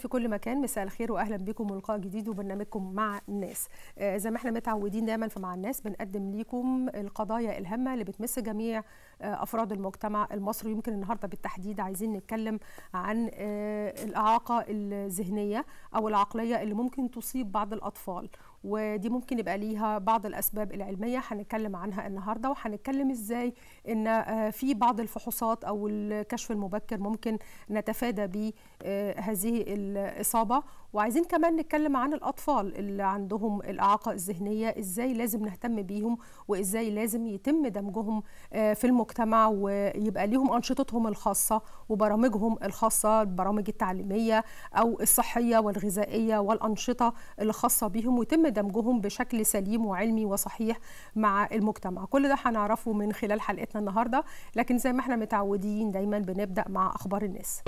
في كل مكان مساء الخير واهلا بكم ولقاء جديد وبرنامجكم مع الناس آه زي ما احنا متعودين دايما في مع الناس بنقدم ليكم القضايا الهامه اللي بتمس جميع آه افراد المجتمع المصري يمكن النهارده بالتحديد عايزين نتكلم عن آه الاعاقه الذهنيه او العقليه اللي ممكن تصيب بعض الاطفال ودي ممكن يبقى ليها بعض الاسباب العلميه هنتكلم عنها النهارده وهنتكلم ازاي ان آه، في بعض الفحوصات او الكشف المبكر ممكن نتفادى به آه، هذه الاصابه وعايزين كمان نتكلم عن الاطفال اللي عندهم الاعاقه الذهنيه ازاي لازم نهتم بيهم وازاي لازم يتم دمجهم آه، في المجتمع ويبقى ليهم انشطتهم الخاصه وبرامجهم الخاصه البرامج التعليميه او الصحيه والغذائيه والانشطه الخاصه بيهم ويتم دمجهم بشكل سليم وعلمي وصحيح مع المجتمع كل ده هنعرفه من خلال حلقتنا النهارده لكن زي ما احنا متعودين دايما بنبدا مع اخبار الناس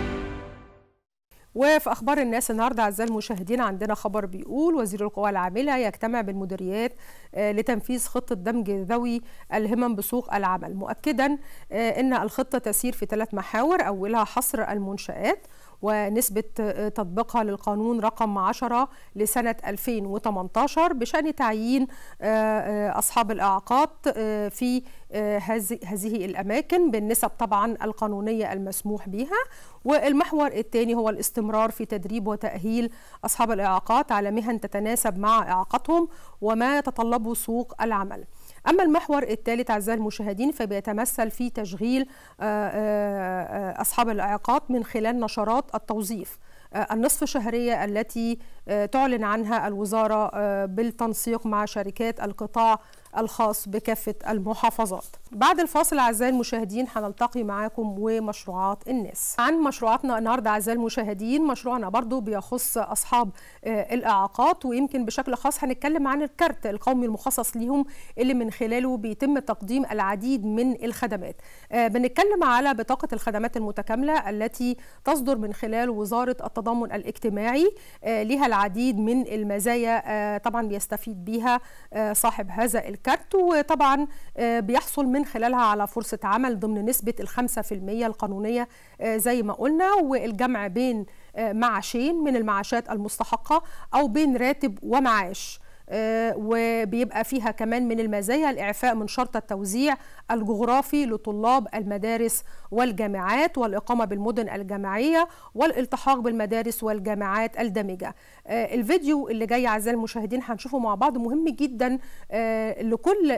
وفي اخبار الناس النهارده اعزائي المشاهدين عندنا خبر بيقول وزير القوى العامله يجتمع بالمديريات آه، لتنفيذ خطه دمج ذوي الهمم بسوق العمل مؤكدا آه، ان الخطه تسير في ثلاث محاور اولها حصر المنشات ونسبة آه، تطبيقها للقانون رقم 10 لسنة 2018 بشأن تعيين أصحاب الإعاقات في هذه الأماكن بالنسب طبعا القانونية المسموح بها والمحور الثاني هو الاستمرار في تدريب وتأهيل أصحاب الإعاقات على مهن تتناسب مع إعاقتهم وما يتطلبه سوق العمل أما المحور الثالث أعزائي المشاهدين فبيتمثل في تشغيل آه، آه، آه، أصحاب الإعاقات من خلال نشرات التوظيف النصف شهرية التي تعلن عنها الوزارة بالتنسيق مع شركات القطاع الخاص بكافة المحافظات بعد الفاصل أعزائي المشاهدين هنلتقي معاكم ومشروعات الناس عن مشروعاتنا النهاردة أعزائي المشاهدين مشروعنا برضو بيخص أصحاب آه، الإعاقات ويمكن بشكل خاص هنتكلم عن الكارت القومي المخصص ليهم اللي من خلاله بيتم تقديم العديد من الخدمات آه، بنتكلم على بطاقة الخدمات المتكاملة التي تصدر من خلال وزارة التضامن الاجتماعي آه، لها العديد من المزايا طبعا بيستفيد بها صاحب هذا الكارت الكارت وطبعا آه، بيحصل من خلالها على فرصة عمل ضمن نسبة الخمسة في المية القانونية آه، زي ما قلنا والجمع بين آه، معاشين من المعاشات المستحقة أو بين راتب ومعاش آه، وبيبقى فيها كمان من المزايا الإعفاء من شرط التوزيع الجغرافي لطلاب المدارس والجامعات والإقامة بالمدن الجامعية والالتحاق بالمدارس والجامعات الدامجة آه، الفيديو اللي جاي أعزائي المشاهدين هنشوفه مع بعض مهم جدا آه، لكل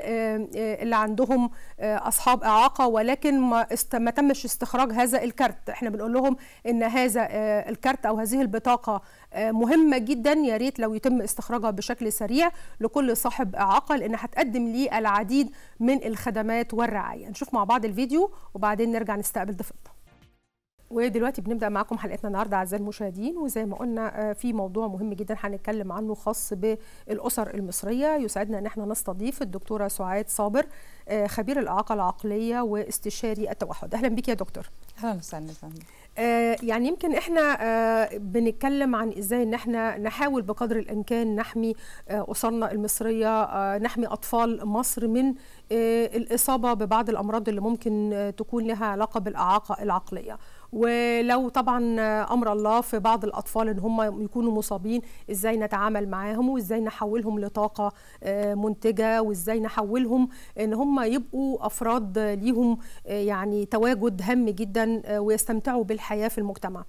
اللي عندهم أصحاب إعاقة ولكن ما, ما تمش استخراج هذا الكارت احنا بنقول لهم ان هذا الكارت او هذه البطاقه آه، مهمه جدا يا ريت لو يتم استخراجها بشكل سريع لكل صاحب إعاقة لأنها هتقدم ليه العديد من الخدمات والرعايه نشوف مع بعض الفيديو وبعدين نرجع نستقبل ضيفتنا ودلوقتي بنبدا معاكم حلقتنا النهارده اعزائي المشاهدين وزي ما قلنا آه، في موضوع مهم جدا هنتكلم عنه خاص بالاسر المصريه يسعدنا ان احنا نستضيف الدكتوره سعاد صابر آه، خبير الاعاقه العقليه واستشاري التوحد اهلا بيك يا دكتور اهلا وسهلا آه، يعني يمكن احنا آه، بنتكلم عن ازاي ان احنا نحاول بقدر الامكان نحمي آه، اسرنا المصريه نحمي اطفال مصر من آه، الاصابه ببعض الامراض اللي ممكن آه، تكون لها علاقه بالاعاقه العقليه ولو طبعا آه، امر الله في بعض الاطفال ان هم يكونوا مصابين ازاي نتعامل معاهم وازاي نحولهم لطاقه منتجه وازاي نحولهم ان هم يبقوا افراد ليهم يعني تواجد هام جدا ويستمتعوا بالحياه في المجتمع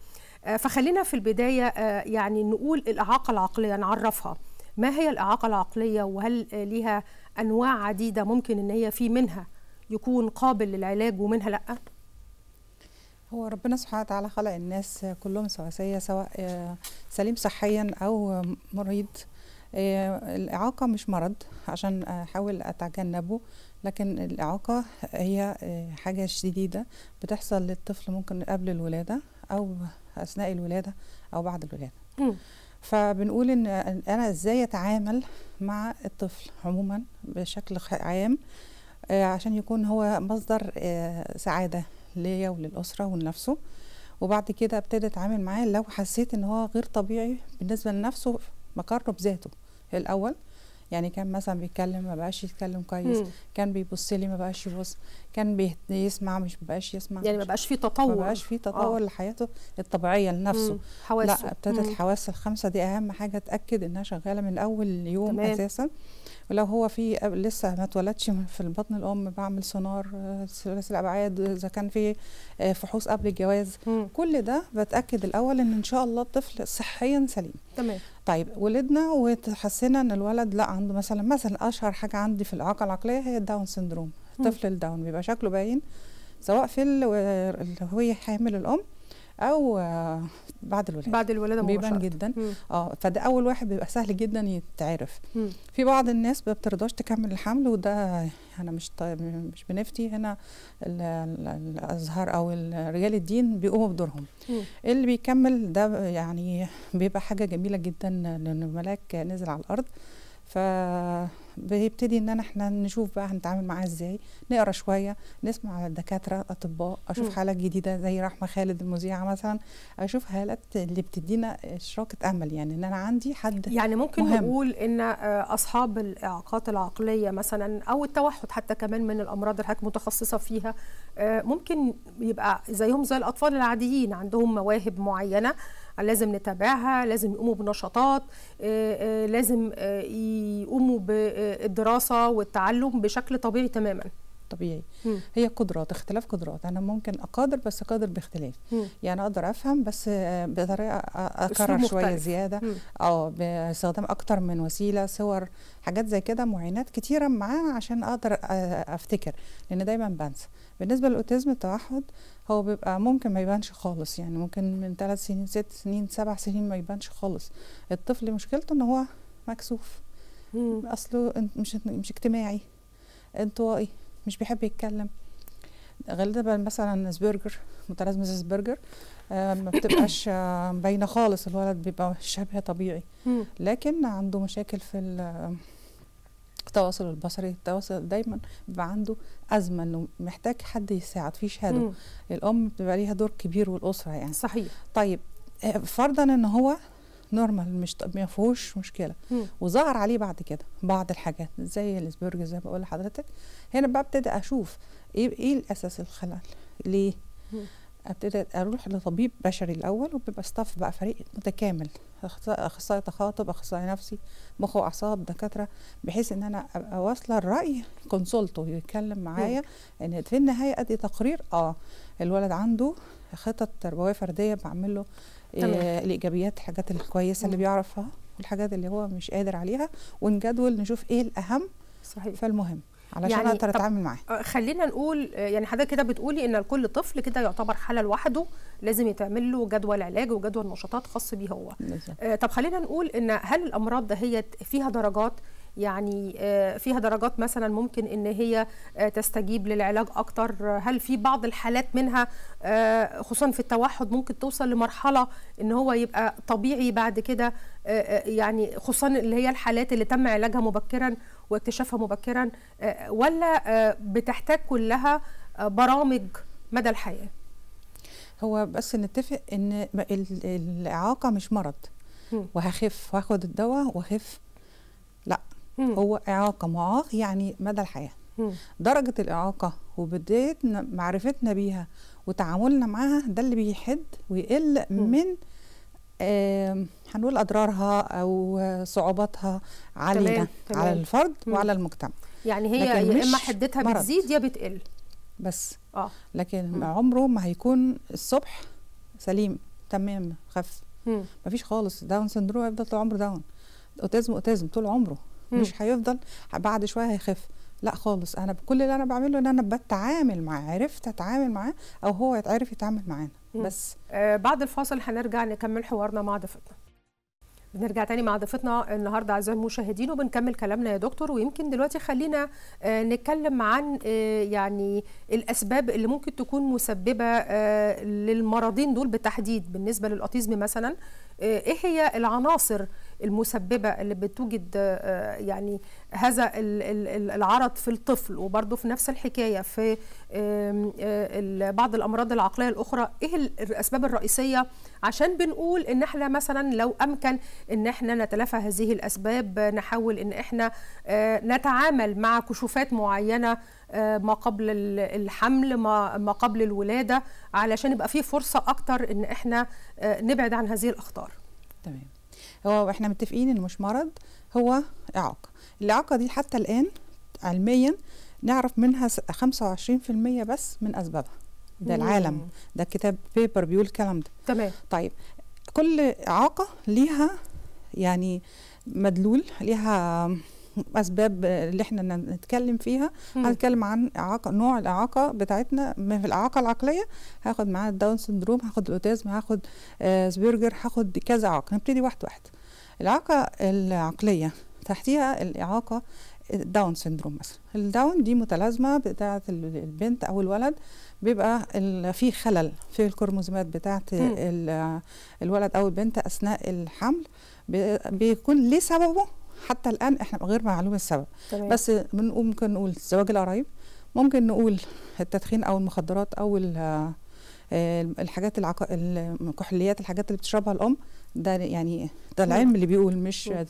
فخلينا في البدايه يعني نقول الاعاقه العقليه نعرفها ما هي الاعاقه العقليه وهل ليها انواع عديده ممكن ان هي في منها يكون قابل للعلاج ومنها لا هو ربنا سبحانه وتعالى خلق الناس كلهم سواسيه سواء آه، سليم صحيا او مريض آه، الإعاقة مش مرض عشان أحاول أتجنبه لكن الإعاقة هي آه، حاجة شديدة بتحصل للطفل ممكن قبل الولادة أو أثناء الولادة أو بعد الولادة فبنقول ان انا ازاي اتعامل مع الطفل عموما بشكل عام آه، عشان يكون هو مصدر آه، سعاده ليا وللاسره ولنفسه وبعد كده ابتدي اتعامل معاه لو حسيت ان هو غير طبيعي بالنسبه لنفسه مقرب بذاته الاول يعني كان مثلا بيتكلم ما بقاش يتكلم كويس مم. كان بيبص لي ما بقاش يبص كان بيسمع مش بقاش يسمع يعني ما بقاش في تطور ما بقاش في آه. تطور آه. لحياته الطبيعيه لنفسه مم. حواسه لا ابتدت الحواس الخمسه دي اهم حاجه اتاكد انها شغاله من اول يوم تمام. اساسا ولو هو في لسه ما اتولدش في البطن الام بعمل سونار آه، ثلاثي الابعاد اذا كان في آه، فحوص قبل الجواز مم. كل ده بتاكد الاول ان ان شاء الله الطفل صحيا سليم تمام طيب ولدنا وتحسنا ان الولد لا عنده مثلا مثلا اشهر حاجه عندي في الاعاقه العقليه هي الداون سندروم طفل الداون بيبقى شكله باين سواء في هو حامل الام او آه، بعد الولاده بعد الولاده بيبان جدا اه فده اول واحد بيبقى سهل جدا يتعرف مم. في بعض الناس ما بترضاش تكمل الحمل وده انا مش طيب مش بنفتي هنا الازهار او رجال الدين بيقوموا بدورهم مم. اللي بيكمل ده يعني بيبقى حاجه جميله جدا لان الملاك نزل على الارض ف بيبتدي ان احنا نشوف بقى هنتعامل معاه ازاي نقرا شويه نسمع على الدكاتره اطباء اشوف حالات جديده زي رحمه خالد المذيعه مثلا اشوف حالات اللي بتدينا شراكه امل يعني ان انا عندي حد يعني ممكن مهم. نقول ان آه، اصحاب الاعاقات العقليه مثلا او التوحد حتى كمان من الامراض اللي متخصصه فيها آه، ممكن يبقى زيهم زي الاطفال العاديين عندهم مواهب معينه لازم نتابعها لازم يقوموا بنشاطات آه، آه، لازم آه، يقوموا بالدراسه والتعلم بشكل طبيعي تماما طبيعي م. هي قدرات اختلاف قدرات انا ممكن اقادر بس اقادر باختلاف م. يعني اقدر افهم بس آه، بطريقه اكرر شويه زياده او آه، باستخدام اكتر من وسيله صور حاجات زي كده معينات كتيره معاه عشان اقدر آه، افتكر لان دايما بنسى بالنسبه للاوتيزم التوحد هو بيبقى ممكن ما يبانش خالص يعني ممكن من ثلاث سنين ست سنين سبع سنين ما يبانش خالص الطفل مشكلته ان هو مكسوف مم. اصله مش مش اجتماعي انطوائي مش بيحب يتكلم غالبا مثلا سبرجر متلازمه سبرجر آه، ما بتبقاش آه، باينه خالص الولد بيبقى شبه طبيعي لكن عنده مشاكل في آه، التواصل البصري التواصل دايما بيبقى عنده ازمه انه محتاج حد يساعد في شهاده الام بتبقى ليها دور كبير والاسره يعني صحيح طيب فرضا ان هو نورمال مش ما فيهوش مشكله وظهر عليه بعد كده بعض الحاجات زي الاسبرج زي ما بقول لحضرتك هنا بقى ابتدي اشوف ايه ايه الاساس الخلل ليه ابتدي اروح لطبيب بشري الاول وبيبقى ستاف بقى فريق متكامل اخصائي تخاطب اخصائي نفسي مخ واعصاب دكاتره بحيث ان انا ابقى واصله الراي كونسلتو يتكلم معايا ان في النهايه ادي تقرير اه الولد عنده خطط تربويه فرديه بعمل له إيه الايجابيات الحاجات الكويسه اللي بيعرفها والحاجات اللي هو مش قادر عليها ونجدول نشوف ايه الاهم صحيح فالمهم علشان يعني اقدر اتعامل معاه آه، خلينا نقول آه، يعني حضرتك كده بتقولي ان لكل طفل كده يعتبر حاله لوحده لازم يتعمل له جدول علاج وجدول نشاطات خاص بيه هو آه طب خلينا نقول ان هل الامراض دهيت فيها درجات يعني آه، فيها درجات مثلا ممكن ان هي آه، تستجيب للعلاج اكتر هل في بعض الحالات منها آه، خصوصا في التوحد ممكن توصل لمرحله ان هو يبقى طبيعي بعد كده يعني خصوصا اللي هي الحالات اللي تم علاجها مبكرا واكتشافها مبكرا ولا بتحتاج كلها برامج مدى الحياه هو بس نتفق ان الاعاقه مش مرض وهخف واخد الدواء واخف مم. هو إعاقة معاق يعني مدى الحياة مم. درجة الإعاقة وبداية معرفتنا بيها وتعاملنا معاها ده اللي بيحد ويقل مم. من آه هنقول أضرارها أو صعوباتها علينا تمام. تمام. على الفرد مم. وعلى المجتمع يعني هي يا إما حدتها مرض. بتزيد يا بتقل بس آه. لكن مم. عمره ما هيكون الصبح سليم تمام خف مفيش خالص داون سندروم هيفضل طول عمره داون اوتيزم اوتيزم طول عمره مش هيفضل بعد شويه هيخف لا خالص انا كل اللي انا بعمله ان انا بتعامل معاه عرفت اتعامل معاه او هو يتعرف يتعامل معانا بس آه بعد الفاصل هنرجع نكمل حوارنا مع ضيفتنا بنرجع تاني مع ضيفتنا النهارده اعزائي المشاهدين وبنكمل كلامنا يا دكتور ويمكن دلوقتي خلينا آه، نتكلم عن آه، يعني الاسباب اللي ممكن تكون مسببه آه، للمرضين دول بالتحديد بالنسبه للاوتيزم مثلا ايه هي العناصر المسببه اللي بتوجد آه، آه، يعني هذا العرض في الطفل وبرده في نفس الحكايه في آه، بعض الامراض العقليه الاخرى ايه الاسباب الرئيسيه عشان بنقول ان احنا مثلا لو امكن ان احنا نتلافى هذه الاسباب نحاول ان احنا نتعامل مع كشوفات معينه ما قبل الحمل ما قبل الولاده علشان يبقى في فرصه اكتر ان احنا نبعد عن هذه الاخطار تمام هو احنا متفقين انه مش مرض هو اعاقه الاعاقه دي حتى الان علميا نعرف منها 25% بس من اسبابها ده مم. العالم ده كتاب بيبر بيقول الكلام ده تمام طيب كل اعاقه ليها يعني مدلول ليها اسباب اللي احنا نتكلم فيها هنتكلم عن اعاقه نوع الاعاقه بتاعتنا في الاعاقه العقليه هاخد معاها الداون سندروم هاخد الاوتيزم هاخد اسبرجر آه، هاخد كذا اعاقه نبتدي واحد واحد الاعاقه العقليه تحتيها الاعاقه داون سندروم مثلا الداون دي متلازمه بتاعه البنت او الولد بيبقى في خلل في الكروموزومات بتاعه الولد او البنت اثناء الحمل بيكون ليه سببه حتى الان احنا غير معلوم السبب طبعا. بس ممكن نقول زواج القرايب ممكن نقول التدخين او المخدرات او آه، الحاجات العق... الكحوليات الحاجات اللي بتشربها الام ده يعني ده العلم اللي بيقول مش يعني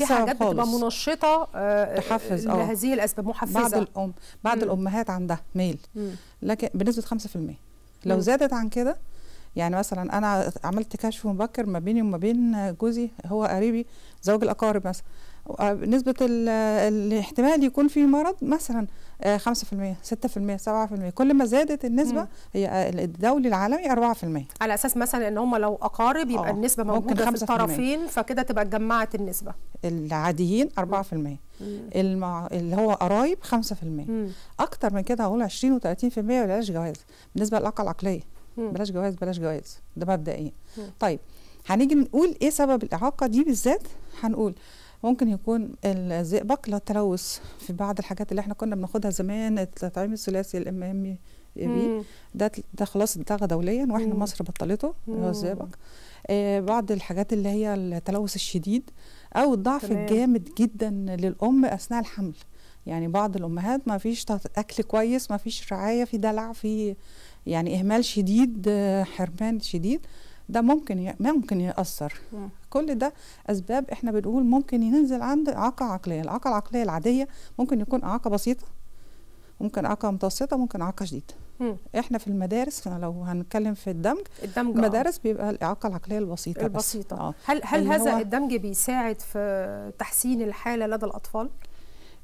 في حاجات بتبقى منشطه آه تحفز اه لهذه الاسباب محفزه بعض الام بعض مم. الامهات عندها ميل مم. لكن بنسبه 5% لو مم. زادت عن كده يعني مثلا انا عملت كشف مبكر ما بيني وما بين جوزي هو قريبي زوج الاقارب مثلا نسبة الاحتمال يكون في مرض مثلا 5% 6% 7% كل ما زادت النسبة هي آه، الدولي العالمي 4% على أساس مثلا إن هم لو أقارب يبقى أوه. النسبة موجودة في الطرفين فكده تبقى اتجمعت النسبة العاديين 4% مم. المع... اللي هو قرايب 5% مم. أكتر من كده هقول 20 و30% ما جواز بالنسبة للأقل عقلية بلاش جواز بلاش جواز ده مبدئيا طيب هنيجي نقول ايه سبب الاعاقه دي بالذات هنقول ممكن يكون الزئبق لا تلوث في بعض الحاجات اللي احنا كنا بناخدها زمان التطعيم الثلاثي الام ام إيه بي ده ده خلاص اتلغى دوليا واحنا مم. مصر بطلته اللي هو الزئبق آه بعض الحاجات اللي هي التلوث الشديد او الضعف تمام. الجامد جدا للام اثناء الحمل يعني بعض الامهات ما فيش اكل كويس ما فيش رعايه في دلع في يعني إهمال شديد حرمان شديد ده ممكن ممكن يأثر كل ده أسباب إحنا بنقول ممكن ينزل عند إعاقة عقلية الإعاقة العقلية العادية ممكن يكون إعاقة بسيطة ممكن إعاقة متوسطة ممكن إعاقة شديدة مم. احنا في المدارس لو هنتكلم في الدمج الدمج آه. المدارس آه. بيبقى الاعاقه العقليه البسيطه البسيطه بس. آه. هل هل هذا الدمج بيساعد في تحسين الحاله لدى الاطفال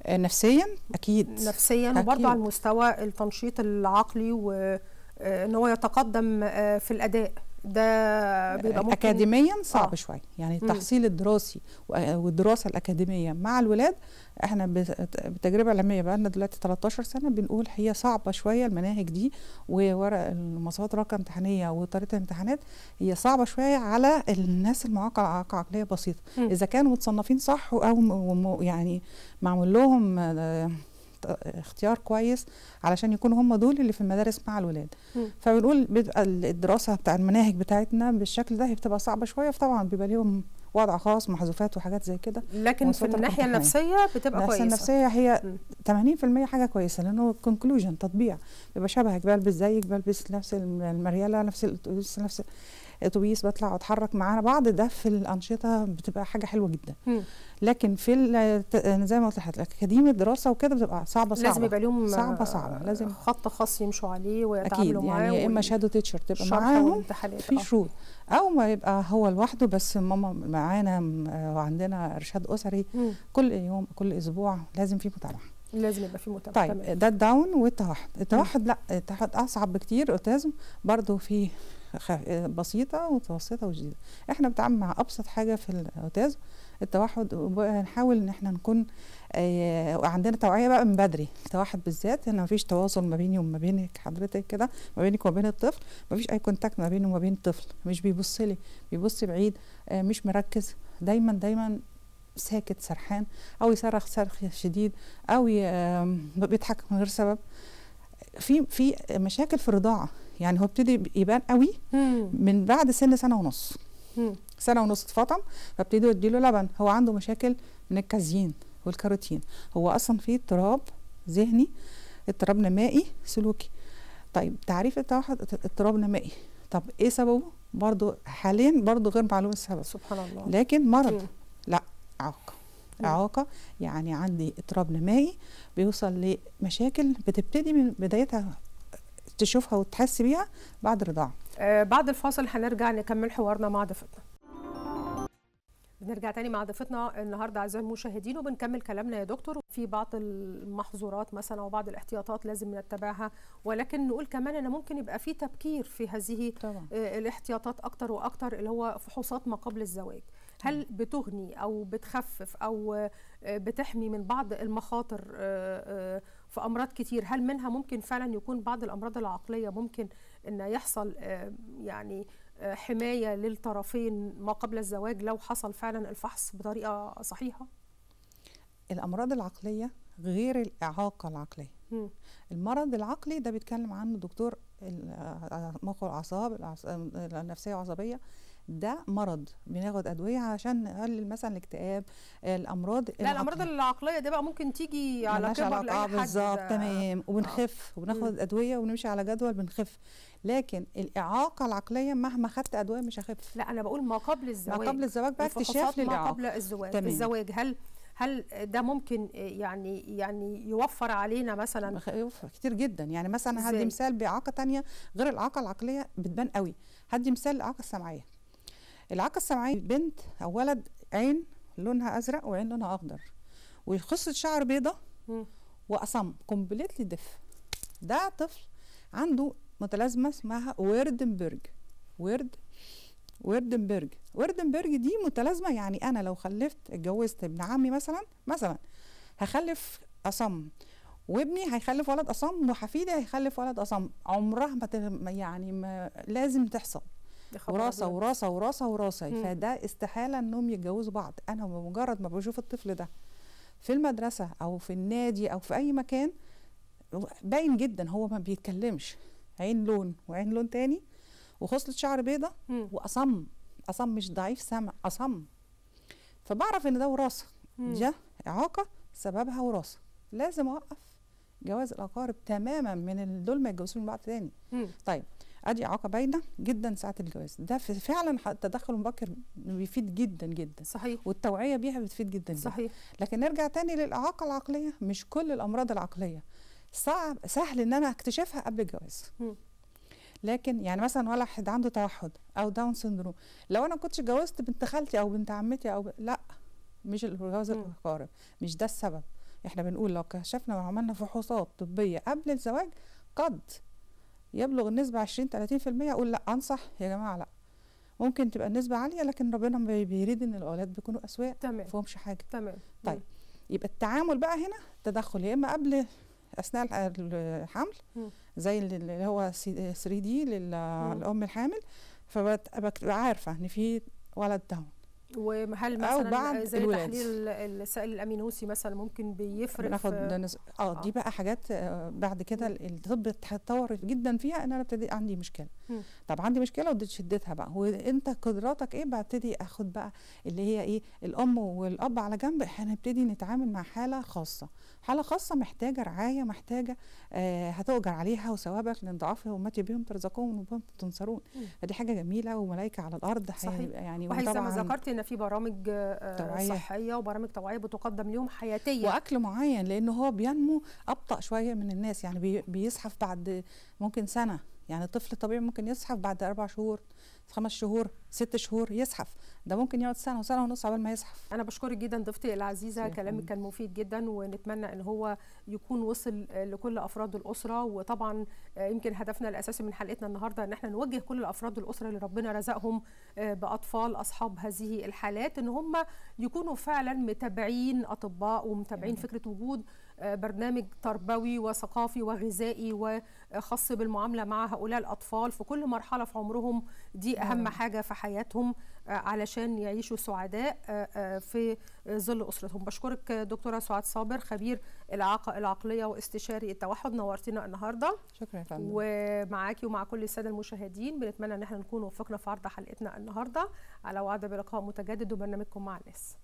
نفسيا اكيد نفسيا وبرضه على المستوى التنشيط العقلي و آه، ان هو يتقدم آه، في الاداء ده بيبقى ممكن اكاديميا آه. صعب آه. شويه يعني التحصيل الدراسي والدراسه الاكاديميه مع الولاد احنا بتجربه علميه بقى لنا دلوقتي 13 سنه بنقول هي صعبه شويه المناهج دي وورق المواصفات رقم امتحانيه وطريقه الامتحانات هي صعبه شويه على الناس المعاقه عقليه بسيطه اذا كانوا متصنفين صح او يعني معمول لهم اختيار كويس علشان يكونوا هم دول اللي في المدارس مع الولاد فبنقول بيبقى الدراسه بتاع المناهج بتاعتنا بالشكل ده هي بتبقى صعبه شويه فطبعا بيبقى لهم وضع خاص محذوفات وحاجات زي كده لكن في الناحيه النفسيه بتبقى كويسه النفسيه هي 80% حاجه كويسه لانه كونكلوجن تطبيع بيبقى شبهك بلبس زيك بلبس نفس المريله نفس نفس اتوبيس بطلع واتحرك معانا بعض ده في الانشطه بتبقى حاجه حلوه جدا م. لكن في زي ما قلت لحضرتك اكاديميه الدراسه وكده بتبقى صعبه صعبه لازم يبقى لهم صعبه صعبه لازم خط خاص يمشوا عليه ويتعاملوا معاه يعني يا اما شادو تيتشر تبقى معاهم في آه. شروط او ما يبقى هو لوحده بس ماما معانا وعندنا آه، ارشاد اسري م. كل يوم كل اسبوع لازم في متابعه لازم يبقى في متابعه طيب ده الداون والتوحد التوحد لا التوحد اصعب بكتير اوتيزم برضه في بسيطه ومتوسطه وشديده احنا بنتعامل مع ابسط حاجه في الاوتاز التوحد ونحاول ان احنا نكون آه، عندنا توعيه بقى من بدري التوحد بالذات ان مفيش تواصل ما بيني وما بينك حضرتك كده ما بينك وما بين الطفل مفيش اي كونتاكت ما بيني وما بين الطفل مش بيبص لي بيبص بعيد آه، مش مركز دايما دايما ساكت سرحان او يصرخ صرخ شديد او آه، بيضحك من غير سبب في في مشاكل في الرضاعه يعني هو ابتدي يبان قوي من بعد سن سنه ونص سنه ونص اتفطم فابتدي يديله لبن هو عنده مشاكل من الكازيين والكاروتين هو اصلا في اضطراب ذهني اضطراب نمائي سلوكي طيب تعريف اضطراب نمائي طب ايه سببه برضو حاليا برضو غير معلوم السبب سبحان الله لكن مرض لا اعاقه اعاقه يعني عندي اضطراب نمائي بيوصل لمشاكل بتبتدي من بدايتها تشوفها وتحس بيها بعد الرضاعه آه بعد الفاصل هنرجع نكمل حوارنا مع ضيفتنا بنرجع تاني مع ضيفتنا النهارده اعزائي المشاهدين وبنكمل كلامنا يا دكتور في بعض المحظورات مثلا وبعض الاحتياطات لازم نتبعها ولكن نقول كمان ان ممكن يبقى في تبكير في هذه طبعا. آه، الاحتياطات اكتر واكتر اللي هو فحوصات ما قبل الزواج هل بتغني او بتخفف او آه، بتحمي من بعض المخاطر آه، في امراض كتير هل منها ممكن فعلا يكون بعض الامراض العقليه ممكن ان يحصل آه، يعني آه، حمايه للطرفين ما قبل الزواج لو حصل فعلا الفحص بطريقه صحيحه الامراض العقليه غير الاعاقه العقليه م. المرض العقلي ده بيتكلم عنه الدكتور آه، مخ والاعصاب النفسيه والعصبيه ده مرض بناخد ادويه عشان نقلل مثلا الاكتئاب الامراض لا الامراض العقليه دي بقى ممكن تيجي على كبر لاي آه، حد بالظبط آه. تمام وبنخف آه. وبناخد ادويه ونمشي على جدول بنخف لكن الاعاقه العقليه مهما خدت ادويه مش هخف لا انا بقول ما قبل الزواج ما قبل الزواج بقى اكتشاف ما قبل الزواج تمام. الزواج هل هل ده ممكن آه، يعني يعني يوفر علينا مثلا يوفر كتير جدا يعني مثلا هدي مثال باعاقه ثانيه غير الاعاقه العقليه بتبان قوي هدي مثال الاعاقه السمعيه العاقه السمعيه بنت او ولد عين لونها ازرق وعين لونها اخضر وخصه شعر بيضه واصم كومبليتلي دف ده طفل عنده متلازمه اسمها ويردنبرج ويرد ويردنبرج ويردنبرج دي متلازمه يعني انا لو خلفت اتجوزت ابن عمي مثلا مثلا هخلف اصم وابني هيخلف ولد اصم وحفيدي هيخلف ولد اصم عمرها ما يعني ما لازم تحصل وراثه وراثه وراثه وراثه فده استحاله انهم يتجوزوا بعض انا بمجرد ما بشوف الطفل ده في المدرسه او في النادي او في اي مكان باين جدا هو ما بيتكلمش عين لون وعين لون تاني وخصلة شعر بيضة وأصم أصم مش ضعيف سمع أصم فبعرف إن ده وراثة ده إعاقة سببها وراثة لازم أوقف جواز الأقارب تماما من دول ما يتجوزوش من بعض تاني مم. طيب ادي اعاقه باينه جدا ساعه الجواز ده فعلا التدخل المبكر بيفيد جدا جدا صحيح والتوعيه بيها بتفيد جدا صحيح جداً. لكن نرجع تاني للاعاقه العقليه مش كل الامراض العقليه صعب سهل ان انا اكتشفها قبل الجواز لكن يعني مثلا واحد عنده توحد او داون سندروم لو انا كنتش اتجوزت بنت خالتي او بنت عمتي او ب... لا مش الجواز القارب مش ده السبب احنا بنقول لو كشفنا وعملنا فحوصات طبيه قبل الزواج قد يبلغ النسبة عشرين تلاتين في المية أقول لأ أنصح يا جماعة لأ ممكن تبقى النسبة عالية لكن ربنا بيريد إن الأولاد بيكونوا اسواق تمام فيهمش حاجة تمام طيب يبقى التعامل بقى هنا تدخل يا إما قبل اثناء الحمل زي اللي هو 3 دي للام الحامل فببقى عارفه ان في ولد داون وهل مثلا أو بعد زي الولاد. تحليل السائل الامينوسي مثلا ممكن بيفرق بناخد آه, دي آه. بقى حاجات آه، بعد كده الطب اتطور جدا فيها ان انا ابتدي عندي مشكله م. طب عندي مشكله وديت شدتها بقى وانت قدراتك ايه ببتدي اخد بقى اللي هي ايه الام والاب على جنب هنبتدي نتعامل مع حاله خاصه حاله خاصه محتاجه رعايه محتاجه آه هتؤجر عليها وثوابك لان ضعفها وماتي بهم ترزقون وبهم تنصرون فدي حاجه جميله وملائكه على الارض صحيح. يعني وطبعا ما ذكرت ان في برامج طوعية. آه، صحيه وبرامج توعيه بتقدم لهم حياتيه واكل معين لان هو بينمو ابطا شويه من الناس يعني بيزحف بعد ممكن سنه يعني طفل طبيعي ممكن يزحف بعد اربع شهور خمس شهور ست شهور يزحف ده ممكن يقعد سنه وسنه ونص قبل ما يزحف انا بشكرك جدا ضيفتي العزيزه كلامك كان مفيد جدا ونتمنى ان هو يكون وصل لكل افراد الاسره وطبعا يمكن هدفنا الاساسي من حلقتنا النهارده ان احنا نوجه كل الافراد الاسره اللي ربنا رزقهم آه، باطفال اصحاب هذه الحالات ان هم يكونوا فعلا متابعين اطباء ومتابعين فكره وجود آه، برنامج تربوي وثقافي وغذائي وخاص بالمعامله مع هؤلاء الاطفال في كل مرحله في عمرهم دي نعم. اهم حاجه في حياتهم آه، علشان يعيشوا سعداء آه، في ظل اسرتهم بشكرك دكتوره سعاد صابر خبير الاعاقه العقليه واستشاري التوحد نورتينا النهارده شكرا يا فندم ومعاكي ومع كل الساده المشاهدين بنتمنى ان احنا نكون وفقنا في عرض حلقتنا النهارده على وعد بلقاء متجدد وبرنامجكم مع الناس